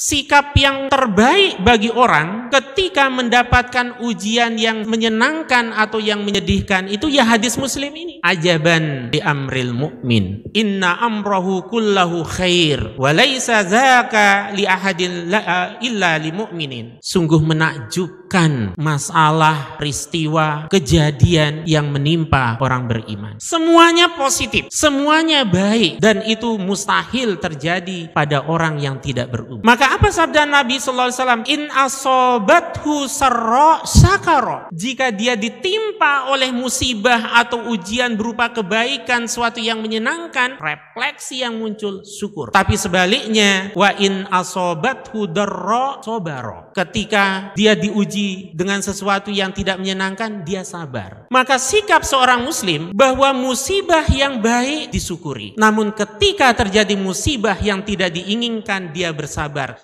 Sikap yang terbaik bagi orang ketika mendapatkan ujian yang menyenangkan atau yang menyedihkan itu ya hadis muslim ini ajaban di amril mu'min inna amrahu kullahu khair wa laisa zaka li ahadin la, illa li mu'minin sungguh menakjubkan masalah peristiwa kejadian yang menimpa orang beriman semuanya positif semuanya baik dan itu mustahil terjadi pada orang yang tidak beriman maka apa sabda Nabi sallallahu alaihi wasallam in asobathu sarra sakara jika dia ditimpa oleh musibah atau ujian berupa kebaikan suatu yang menyenangkan, refleksi yang muncul syukur. Tapi sebaliknya, wa in asobat hudarro sobaro. Ketika dia diuji dengan sesuatu yang tidak menyenangkan, dia sabar. Maka sikap seorang muslim bahwa musibah yang baik disyukuri. Namun ketika terjadi musibah yang tidak diinginkan, dia bersabar.